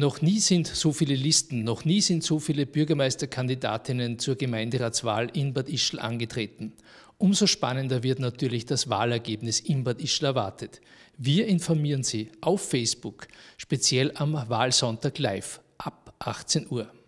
Noch nie sind so viele Listen, noch nie sind so viele Bürgermeisterkandidatinnen zur Gemeinderatswahl in Bad Ischl angetreten. Umso spannender wird natürlich das Wahlergebnis in Bad Ischl erwartet. Wir informieren Sie auf Facebook, speziell am Wahlsonntag live ab 18 Uhr.